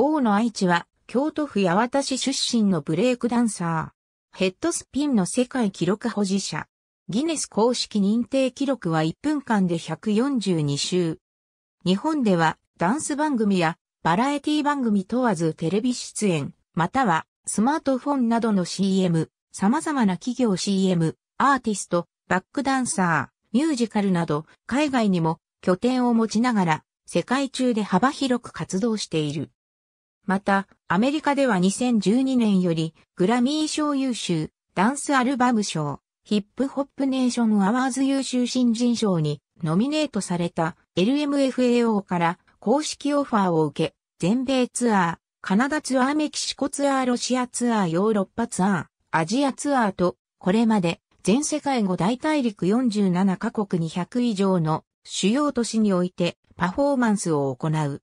大野愛知は、京都府八幡市出身のブレイクダンサー。ヘッドスピンの世界記録保持者。ギネス公式認定記録は1分間で142周。日本ではダンス番組やバラエティ番組問わずテレビ出演、またはスマートフォンなどの CM、様々な企業 CM、アーティスト、バックダンサー、ミュージカルなど海外にも拠点を持ちながら世界中で幅広く活動している。また、アメリカでは2012年より、グラミー賞優秀、ダンスアルバム賞、ヒップホップネーションアワーズ優秀新人賞にノミネートされた LMFAO から公式オファーを受け、全米ツアー、カナダツアー、メキシコツアー、ロシアツアー、ヨーロッパツアー、アジアツアーと、これまで全世界5大大陸47カ国200以上の主要都市においてパフォーマンスを行う。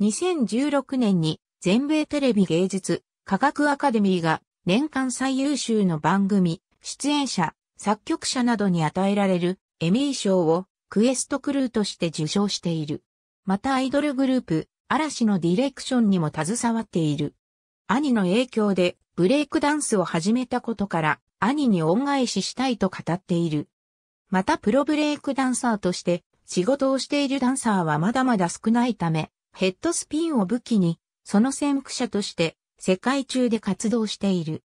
2016年に全米テレビ芸術科学アカデミーが年間最優秀の番組、出演者、作曲者などに与えられるエミー賞をクエストクルーとして受賞している。またアイドルグループ、嵐のディレクションにも携わっている。兄の影響でブレイクダンスを始めたことから兄に恩返ししたいと語っている。またプロブレイクダンサーとして仕事をしているダンサーはまだまだ少ないため、ヘッドスピンを武器にその先駆者として世界中で活動している。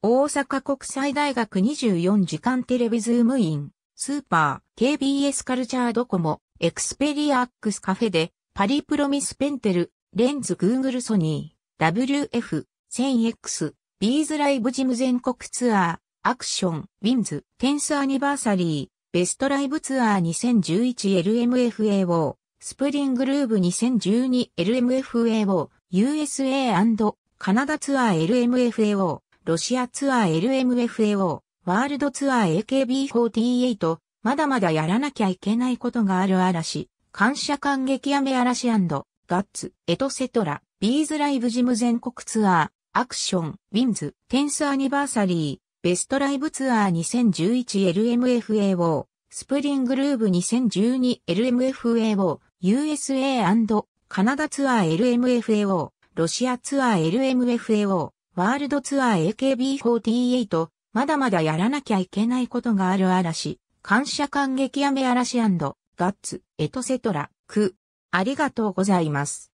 大阪国際大学24時間テレビズームイン、スーパー、KBS カルチャードコモ、エクスペリアックスカフェで、パリプロミスペンテル、レンズグーグルソニー、WF、1000X、ビーズライブジム全国ツアー、アクション、ウィンズ、テンスアニバーサリー、ベストライブツアー 2011LMFAO、スプリングルーブ 2012LMFAO、USA& カナダツアー LMFAO、ロシアツアー LMFAO、ワールドツアー AKB48、まだまだやらなきゃいけないことがある嵐、感謝感激雨嵐ガッツ、エトセトラ、ビーズライブジム全国ツアー、アクション、ウィンズ、テンスアニバーサリー、ベストライブツアー 2011LMFAO、スプリングルーブ 2012LMFAO、USA& カナダツアー LMFAO、ロシアツアー LMFAO、ワールドツアー AKB48、まだまだやらなきゃいけないことがある嵐、感謝感激雨嵐ガッツ、エトセトラ、ク。ありがとうございます。